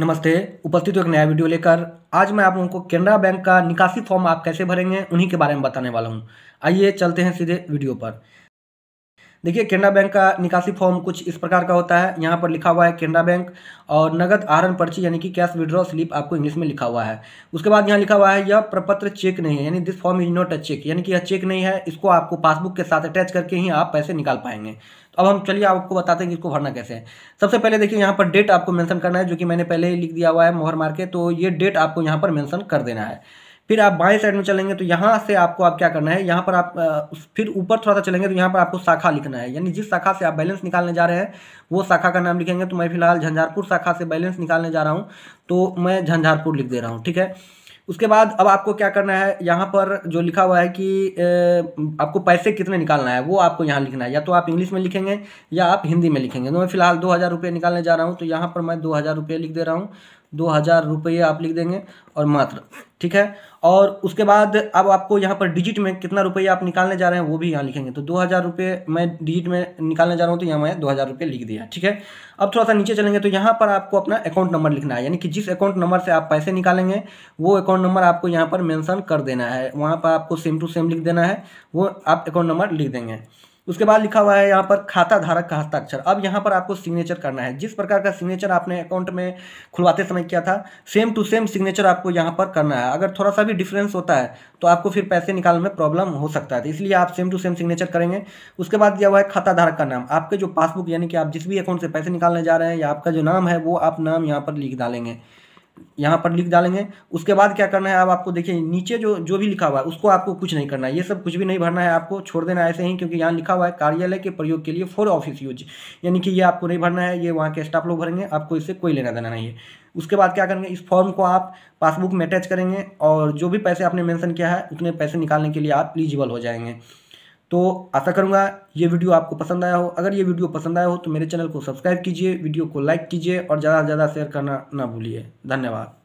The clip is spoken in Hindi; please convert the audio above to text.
नमस्ते उपस्थित हो एक नया वीडियो लेकर आज मैं आप लोगों को केनरा बैंक का निकासी फॉर्म आप कैसे भरेंगे उन्हीं के बारे में बताने वाला हूँ आइए चलते हैं सीधे वीडियो पर देखिए केनरा बैंक का निकासी फॉर्म कुछ इस प्रकार का होता है यहाँ पर लिखा हुआ है केनरा बैंक और नगद आहरण पर्ची यानी कि कैश विड्रॉ स्लिप आपको इंग्लिश में लिखा हुआ है उसके बाद यहाँ लिखा हुआ है यह प्रपत्र चेक नहीं है यानी this form is not a cheque यानी कि यह चेक नहीं है इसको आपको पासबुक के साथ अटैच करके ही आप पैसे निकाल पाएंगे तो अब हम चलिए आपको बताते हैं कि इसको भरना कैसे है सबसे पहले देखिए यहाँ पर डेट आपको मैंशन करना है जो कि मैंने पहले ही लिख दिया हुआ है मोहर मार के तो ये डेट आपको यहाँ पर मैंशन कर देना है फिर आप बाएं साइड में चलेंगे तो यहाँ से आपको आप क्या करना है यहाँ पर आप फिर ऊपर थोड़ा सा चलेंगे तो यहाँ पर आपको शाखा लिखना है यानी जिस शाखा से आप बैलेंस निकालने जा रहे हैं वो शाखा का नाम लिखेंगे तो मैं फिलहाल झंझारपुर शाखा से बैलेंस निकालने जा रहा हूँ तो मैं झंझारपुर लिख दे रहा हूँ ठीक है उसके बाद अब आपको क्या करना है यहाँ पर जो लिखा हुआ है कि आपको पैसे कितने निकालना है वो आपको यहाँ लिखना है या तो आप इंग्लिश में लिखेंगे या आप हिंदी में लिखेंगे तो मैं फिलहाल दो हज़ार रुपये निकालने जा रहा हूँ तो यहाँ पर मैं दो हज़ार रुपये लिख दे रहा हूँ दो हज़ार रुपये आप लिख देंगे और मात्र ठीक है और उसके बाद अब आपको यहाँ पर डिजिट में कितना रुपये आप निकालने जा रहे हैं वो भी यहाँ लिखेंगे तो दो हज़ार रुपये मैं डिजिट में निकालने जा रहा हूँ तो यहाँ मैं दो हज़ार रुपये लिख दिया ठीक है अब थोड़ा सा नीचे चलेंगे तो यहाँ पर आपको अपना अकाउंट नंबर लिखना है यानी कि जिस अकाउंट नंबर से आप पैसे निकालेंगे वो अकाउंट नंबर आपको यहाँ पर मैंसन कर देना है वहाँ पर आपको सेम टू सेम लिख देना है वो आप अकाउंट नंबर लिख देंगे उसके बाद लिखा हुआ है यहाँ पर खाता धारक का हस्ताक्षर अब यहाँ पर आपको सिग्नेचर करना है जिस प्रकार का सिग्नेचर आपने अकाउंट में खुलवाते समय किया था सेम टू सेम सिग्नेचर आपको यहाँ पर करना है अगर थोड़ा सा भी डिफरेंस होता है तो आपको फिर पैसे निकालने में प्रॉब्लम हो सकता है तो इसलिए आप सेम टू सेम सिग्नेचर करेंगे उसके बाद दिया हुआ है खाता धारक का नाम आपके जो पासबुक यानी कि आप जिस भी अकाउंट से पैसे निकालने जा रहे हैं या आपका जो नाम है वो आप नाम यहाँ पर लिख डालेंगे यहाँ पर लिख डालेंगे उसके बाद क्या करना है अब आपको देखिए नीचे जो जो भी लिखा हुआ है उसको आपको कुछ नहीं करना है ये सब कुछ भी नहीं भरना है आपको छोड़ देना ऐसे ही क्योंकि यहाँ लिखा हुआ है कार्यालय के प्रयोग के लिए फॉर ऑफिस यूज यानी कि ये आपको नहीं भरना है ये वहाँ के स्टाफ लोग भरेंगे आपको इससे कोई लेना देना नहीं है उसके बाद क्या करेंगे इस फॉर्म को आप पासबुक में अटैच करेंगे और जो भी पैसे आपने मैंशन किया है उतने पैसे निकालने के लिए आप एलिजिबल हो जाएंगे तो आशा करूँगा ये वीडियो आपको पसंद आया हो अगर ये वीडियो पसंद आया हो तो मेरे चैनल को सब्सक्राइब कीजिए वीडियो को लाइक कीजिए और ज़्यादा से ज़्यादा शेयर करना ना भूलिए धन्यवाद